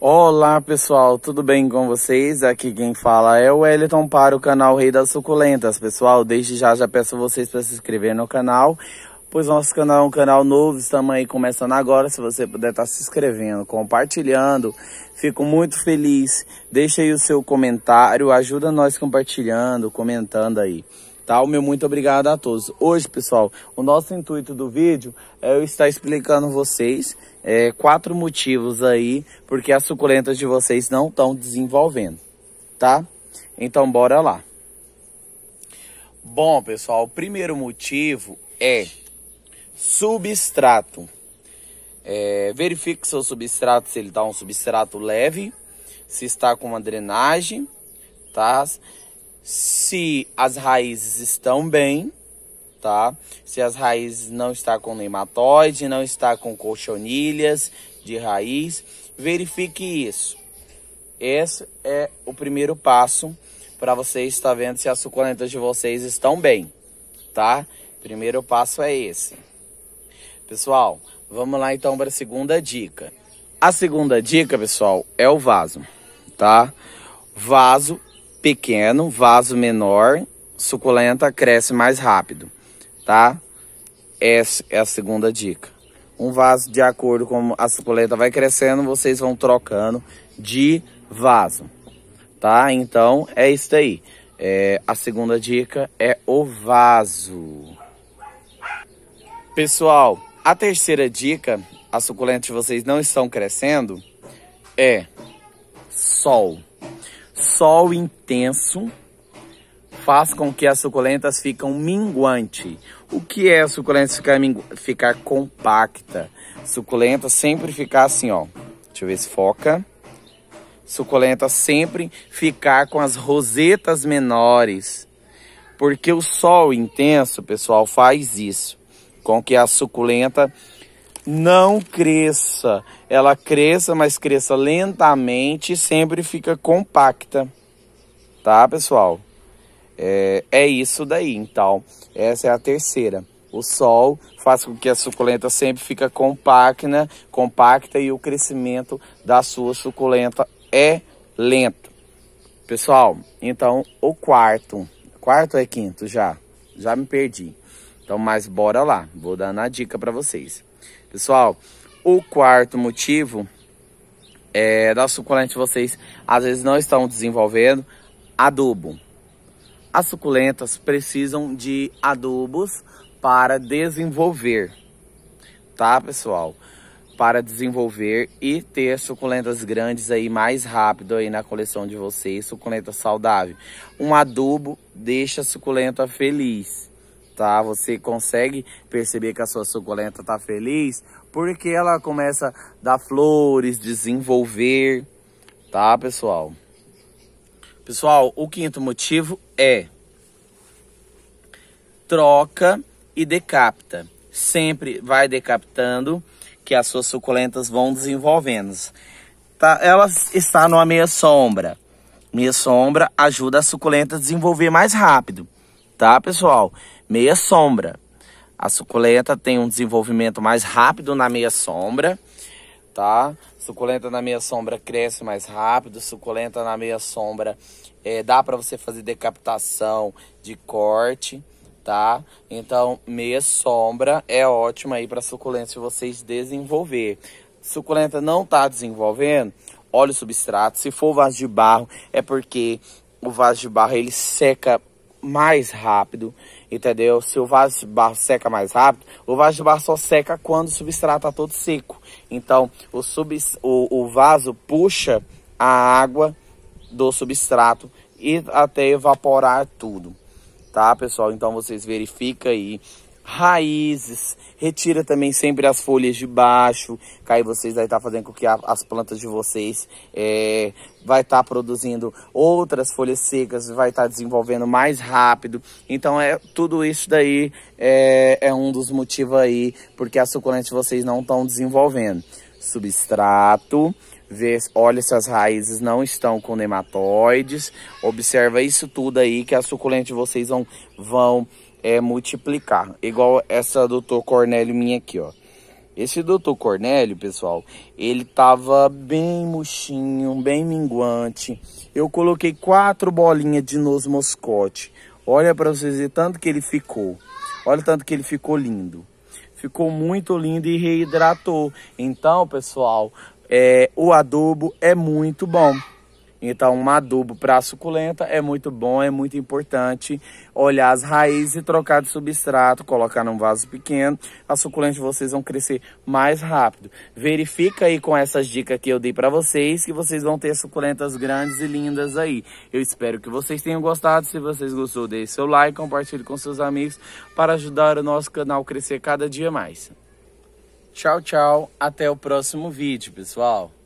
Olá pessoal, tudo bem com vocês? Aqui quem fala é o Wellington para o canal Rei das Suculentas. Pessoal, desde já já peço vocês para se inscrever no canal, pois nosso canal é um canal novo, estamos aí começando agora. Se você puder estar tá se inscrevendo, compartilhando, fico muito feliz. Deixa aí o seu comentário, ajuda nós compartilhando, comentando aí. Tá? O meu muito obrigado a todos. Hoje, pessoal, o nosso intuito do vídeo é eu estar explicando vocês é, quatro motivos aí porque as suculentas de vocês não estão desenvolvendo, tá? Então, bora lá. Bom, pessoal, o primeiro motivo é substrato. É, verifique seu substrato, se ele está um substrato leve, se está com uma drenagem, tá? se as raízes estão bem, tá? Se as raízes não está com nematóide, não está com colchonilhas de raiz, verifique isso. Esse é o primeiro passo para você estar vendo se as suculentas de vocês estão bem, tá? Primeiro passo é esse. Pessoal, vamos lá então para a segunda dica. A segunda dica, pessoal, é o vaso, tá? Vaso pequeno, vaso menor, suculenta cresce mais rápido, tá? Essa é a segunda dica. Um vaso de acordo com a suculenta vai crescendo, vocês vão trocando de vaso, tá? Então é isso aí. É, a segunda dica é o vaso. Pessoal, a terceira dica, as suculentas de vocês não estão crescendo, é sol sol intenso faz com que as suculentas ficam minguante. O que é a suculenta ficar, ficar compacta? Suculenta sempre ficar assim, ó. Deixa eu ver se foca. Suculenta sempre ficar com as rosetas menores. Porque o sol intenso, pessoal, faz isso. Com que a suculenta não cresça. Ela cresça, mas cresça lentamente e sempre fica compacta. Tá, pessoal? É, é isso daí, então. Essa é a terceira. O sol faz com que a suculenta sempre fica compacta, compacta e o crescimento da sua suculenta é lento. Pessoal, então o quarto, quarto é quinto já, já me perdi. Então, mas bora lá, vou dar na dica para vocês. Pessoal, o quarto motivo é da suculenta vocês às vezes não estão desenvolvendo adubo. As suculentas precisam de adubos para desenvolver, tá, pessoal? Para desenvolver e ter suculentas grandes aí mais rápido aí na coleção de vocês, suculenta saudável. Um adubo deixa a suculenta feliz tá? Você consegue perceber que a sua suculenta tá feliz porque ela começa a dar flores, desenvolver, tá, pessoal? Pessoal, o quinto motivo é troca e decapta. Sempre vai decapitando que as suas suculentas vão desenvolvendo. Tá? Ela está numa meia sombra. Meia sombra ajuda a suculenta a desenvolver mais rápido, tá, pessoal? meia sombra. A suculenta tem um desenvolvimento mais rápido na meia sombra, tá? Suculenta na meia sombra cresce mais rápido, suculenta na meia sombra é, dá para você fazer decapitação de corte, tá? Então, meia sombra é ótima aí para suculenta se vocês desenvolver. Suculenta não tá desenvolvendo, olha o substrato. Se for vaso de barro, é porque o vaso de barro ele seca mais rápido entendeu? Se o vaso de barro seca mais rápido, o vaso de barro só seca quando o substrato está todo seco. Então, o, sub, o, o vaso puxa a água do substrato e até evaporar tudo, tá, pessoal? Então, vocês verificam aí raízes, retira também sempre as folhas de baixo, que aí vocês vai estar tá fazendo com que a, as plantas de vocês é, vai estar tá produzindo outras folhas secas, vai estar tá desenvolvendo mais rápido. Então é tudo isso daí é, é um dos motivos aí porque as suculentas vocês não estão desenvolvendo. Substrato, Vê, olha se as raízes não estão com nematóides, observa isso tudo aí que as suculentas vocês vão, vão é multiplicar. Igual essa doutor Cornélio minha aqui, ó. Esse doutor Cornélio, pessoal, ele tava bem murchinho, bem minguante. Eu coloquei quatro bolinhas de nos moscote Olha para vocês ver tanto que ele ficou. Olha tanto que ele ficou lindo. Ficou muito lindo e reidratou. Então, pessoal, é, o adubo é muito bom. Então, um adubo para suculenta é muito bom, é muito importante olhar as raízes e trocar de substrato, colocar num vaso pequeno. As suculentas vocês vão crescer mais rápido. Verifica aí com essas dicas que eu dei para vocês, que vocês vão ter suculentas grandes e lindas aí. Eu espero que vocês tenham gostado. Se vocês gostou, deixe seu like, compartilhe com seus amigos para ajudar o nosso canal a crescer cada dia mais. Tchau, tchau. Até o próximo vídeo, pessoal.